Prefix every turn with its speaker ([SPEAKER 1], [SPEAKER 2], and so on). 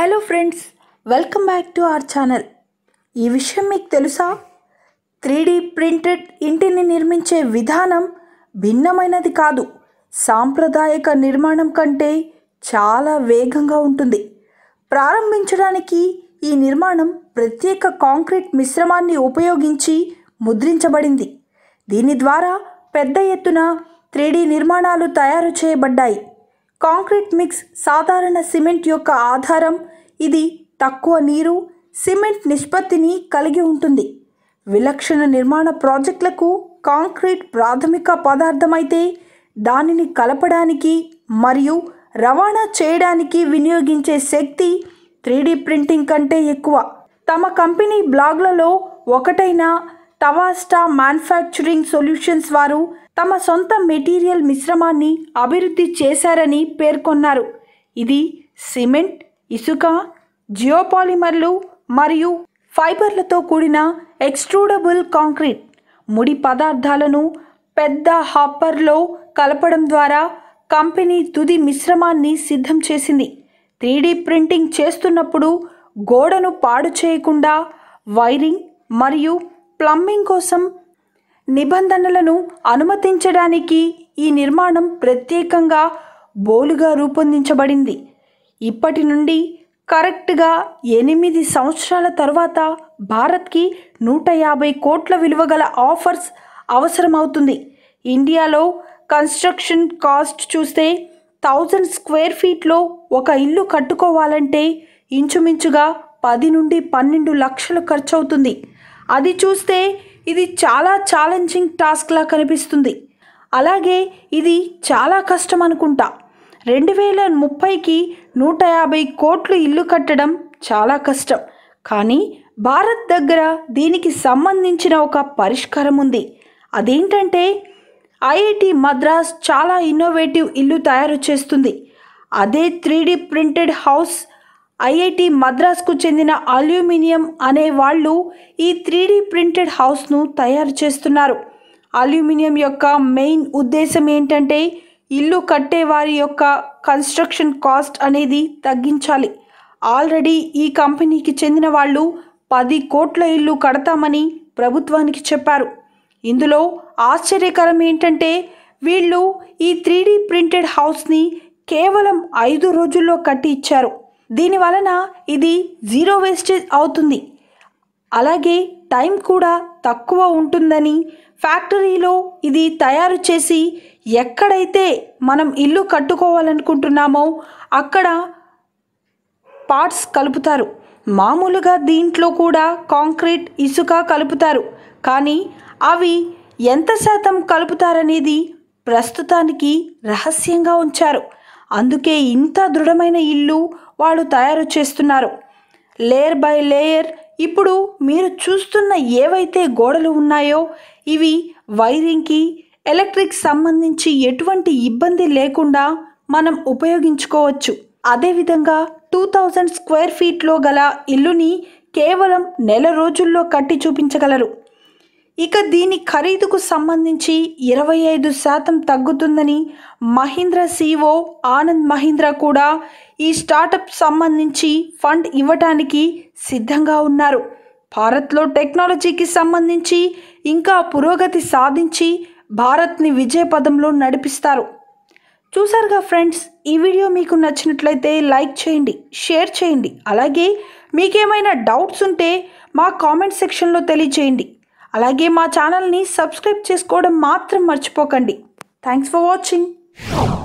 [SPEAKER 1] hello friends welcome back to our channel ఈ విషయం మీకు తెలుసా త్రీ ప్రింటెడ్ ఇంటిని నిర్మించే విధానం భిన్నమైనది కాదు సాంప్రదాయక నిర్మాణం కంటే చాలా వేగంగా ఉంటుంది ప్రారంభించడానికి ఈ నిర్మాణం ప్రత్యేక కాంక్రీట్ మిశ్రమాన్ని ఉపయోగించి ముద్రించబడింది దీని ద్వారా పెద్ద ఎత్తున త్రీడీ నిర్మాణాలు తయారు చేయబడ్డాయి కాంక్రీట్ మిక్స్ సాధారణ సిమెంట్ యొక్క ఆధారం ఇది తక్కువ నీరు సిమెంట్ నిష్పత్తిని కలిగి ఉంటుంది విలక్షణ నిర్మాణ ప్రాజెక్టులకు కాంక్రీట్ ప్రాథమిక పదార్థమైతే దానిని కలపడానికి మరియు రవాణా చేయడానికి వినియోగించే శక్తి త్రీడీ ప్రింటింగ్ కంటే ఎక్కువ తమ కంపెనీ బ్లాగ్లలో ఒకటైన తవాస్టా మ్యానుఫ్యాక్చరింగ్ సొల్యూషన్స్ వారు తమ సొంత మెటీరియల్ మిశ్రమాన్ని అభివృద్ధి చేశారని పేర్కొన్నారు ఇది సిమెంట్ ఇసుక జియోపాలిమర్లు మరియు ఫైబర్లతో కూడిన ఎక్స్ట్రూడబుల్ కాంక్రీట్ ముడి పదార్థాలను పెద్ద హాపర్లో కలపడం ద్వారా కంపెనీ తుది మిశ్రమాన్ని సిద్ధం చేసింది త్రీడీ ప్రింటింగ్ చేస్తున్నప్పుడు గోడను పాడు చేయకుండా వైరింగ్ మరియు ప్లంబింగ్ కోసం నిబంధనలను అనుమతించడానికి ఈ నిర్మాణం ప్రత్యేకంగా బోలుగా రూపొందించబడింది ఇప్పటి నుండి కరెక్ట్గా ఎనిమిది సంవత్సరాల తర్వాత భారత్కి నూట యాభై కోట్ల విలువ గల ఆఫర్స్ అవసరమవుతుంది ఇండియాలో కన్స్ట్రక్షన్ కాస్ట్ చూస్తే థౌజండ్ స్క్వేర్ ఫీట్లో ఒక ఇల్లు కట్టుకోవాలంటే ఇంచుమించుగా పది నుండి పన్నెండు లక్షలు ఖర్చు అవుతుంది అది చూస్తే ఇది చాలా ఛాలెంజింగ్ టాస్క్లా కనిపిస్తుంది అలాగే ఇది చాలా కష్టం అనుకుంటా రెండు వేల ముప్పైకి నూట యాభై కోట్లు ఇల్లు కట్టడం చాలా కష్టం కానీ భారత్ దగ్గర దీనికి సంబంధించిన ఒక పరిష్కారం ఉంది అదేంటంటే ఐఐటి మద్రాస్ చాలా ఇన్నోవేటివ్ ఇల్లు తయారు చేస్తుంది అదే త్రీ ప్రింటెడ్ హౌస్ ఐఐటి మద్రాస్కు చెందిన అల్యూమినియం అనే వాళ్ళు ఈ త్రీ ప్రింటెడ్ హౌస్ను తయారు చేస్తున్నారు అల్యూమినియం యొక్క మెయిన్ ఉద్దేశం ఏంటంటే ఇల్లు కట్టే వారి యొక్క కన్స్ట్రక్షన్ కాస్ట్ అనేది తగ్గించాలి ఆల్రెడీ ఈ కంపెనీకి చెందిన వాళ్ళు పది కోట్ల ఇల్లు కడతామని ప్రభుత్వానికి చెప్పారు ఇందులో ఆశ్చర్యకరం ఏంటంటే వీళ్ళు ఈ త్రీడీ ప్రింటెడ్ హౌస్ని కేవలం ఐదు రోజుల్లో కట్టి ఇచ్చారు దీని వలన ఇది జీరో వేస్టేజ్ అవుతుంది అలాగే టైం కూడా తక్కువ ఉంటుందని ఫ్యాక్టరీలో ఇది తయారు చేసి ఎక్కడైతే మనం ఇల్లు కట్టుకోవాలనుకుంటున్నామో అక్కడ పార్ట్స్ కలుపుతారు మామూలుగా దీంట్లో కూడా కాంక్రీట్ ఇసుక కలుపుతారు కానీ అవి ఎంత శాతం కలుపుతారనేది ప్రస్తుతానికి రహస్యంగా ఉంచారు అందుకే ఇంత దృఢమైన ఇల్లు వాళ్ళు తయారు చేస్తున్నారు లేయర్ బై లేయర్ ఇప్పుడు మీరు చూస్తున్న ఏవైతే గోడలు ఉన్నాయో ఇవి వైరింగ్కి ఎలక్ట్రిక్ సంబంధించి ఎటువంటి ఇబ్బంది లేకుండా మనం ఉపయోగించుకోవచ్చు అదేవిధంగా టూ థౌజండ్ స్క్వేర్ ఫీట్లో గల ఇల్లుని కేవలం నెల రోజుల్లో కట్టి చూపించగలరు ఇక దీని ఖరీదుకు సంబంధించి ఇరవై ఐదు శాతం తగ్గుతుందని మహీంద్ర సీఓ ఆనంద్ మహీంద్ర కూడా ఈ స్టార్టప్ సంబంధించి ఫండ్ ఇవ్వటానికి సిద్ధంగా ఉన్నారు భారత్లో టెక్నాలజీకి సంబంధించి ఇంకా పురోగతి సాధించి భారత్ని విజయపదంలో నడిపిస్తారు చూసారుగా ఫ్రెండ్స్ ఈ వీడియో మీకు నచ్చినట్లయితే లైక్ చేయండి షేర్ చేయండి అలాగే మీకేమైనా డౌట్స్ ఉంటే మా కామెంట్ సెక్షన్లో తెలియచేయండి అలాగే మా ఛానల్ని సబ్స్క్రైబ్ చేసుకోవడం మాత్రం మర్చిపోకండి థ్యాంక్స్ ఫర్ వాచింగ్